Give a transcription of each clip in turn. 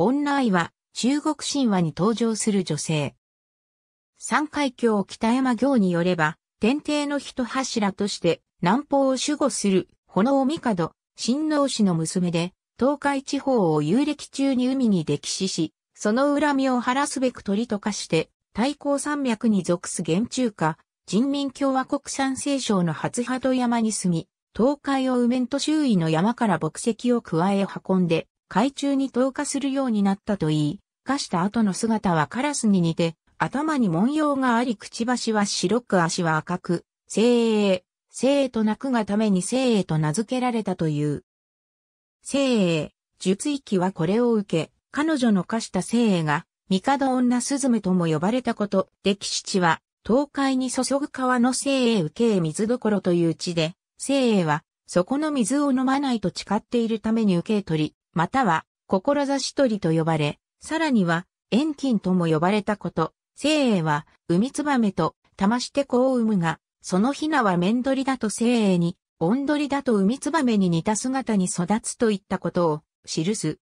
女愛は中国神話に登場する女性。三海峡北山行によれば、天帝の一柱として南方を守護する炎帝、神王氏の娘で、東海地方を遊歴中に海に溺死し、その恨みを晴らすべく取り溶かして、太閤山脈に属す厳中華、人民共和国山西省の初鳩山に住み、東海を埋めんと周囲の山から牧石を加え運んで、海中に投下するようになったといい、孵した後の姿はカラスに似て、頭に文様があり、くちばしは白く足は赤く、精鋭、精鋭と鳴くがために精鋭と名付けられたという。精鋭、術域はこれを受け、彼女の化した精鋭が、帝女メとも呼ばれたこと、歴史地は、東海に注ぐ川の精鋭受け水どころという地で、精鋭は、そこの水を飲まないと誓っているために受け取り、または、志りと呼ばれ、さらには、遠近とも呼ばれたこと、聖鋭は、海燕と、玉して子を産むが、その雛は面取りだと聖鋭に、音りだと海燕に似た姿に育つといったことを、記す。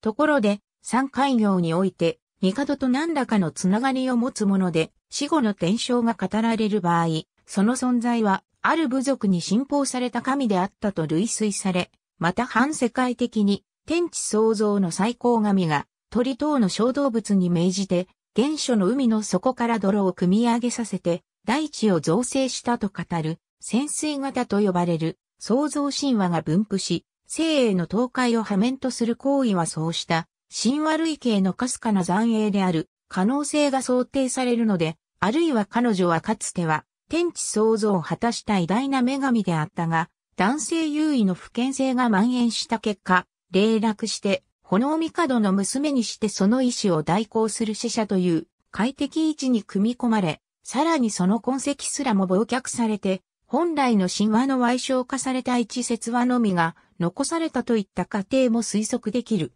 ところで、山海業において、帝と何らかのつながりを持つもので、死後の伝承が語られる場合、その存在は、ある部族に信奉された神であったと類推され、また反世界的に天地創造の最高神が鳥等の小動物に命じて原初の海の底から泥を組み上げさせて大地を造成したと語る潜水型と呼ばれる創造神話が分布し生への倒壊を破面とする行為はそうした神話類型のかすかな残影である可能性が想定されるので、あるいは彼女はかつては天地創造を果たした偉大な女神であったが、男性優位の不健性が蔓延した結果、霊落して、炎帝の娘にしてその意志を代行する死者という快適位置に組み込まれ、さらにその痕跡すらも忘却されて、本来の神話の歪償化された一説話のみが残されたといった過程も推測できる。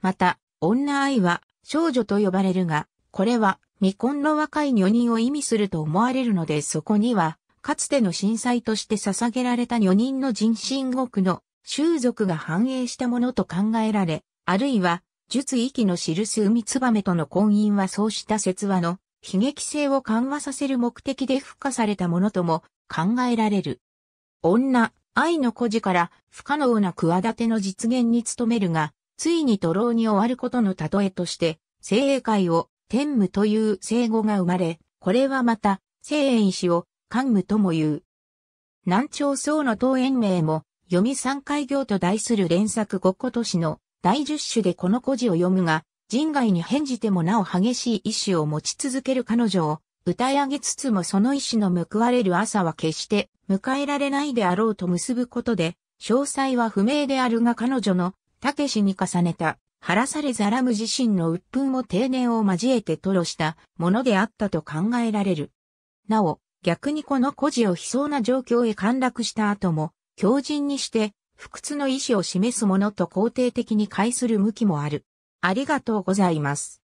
また、女愛は少女と呼ばれるが、これは未婚の若い女人を意味すると思われるのでそこにはかつての震災として捧げられた女人の人身獄の習俗が反映したものと考えられ、あるいは、術域の記す海燕との婚姻はそうした説話の悲劇性を緩和させる目的で付加されたものとも考えられる。女、愛の孤児から不可能な企ての実現に努めるが、ついに徒労に終わることの例えとして、精鋭会を天武という聖語が生まれ、これはまた、聖縁師を関無とも言う。南朝宋の東園名も、読み三回行と題する連作五個都市の第十種でこの故事を読むが、人外に返じてもなお激しい意志を持ち続ける彼女を、歌い上げつつもその意志の報われる朝は決して迎えられないであろうと結ぶことで、詳細は不明であるが彼女の、たけしに重ねた、晴らされざらむ自身の鬱憤を定年を交えて吐露したものであったと考えられる。なお、逆にこの孤児を悲壮な状況へ陥落した後も、強靭にして、不屈の意志を示すものと肯定的に介する向きもある。ありがとうございます。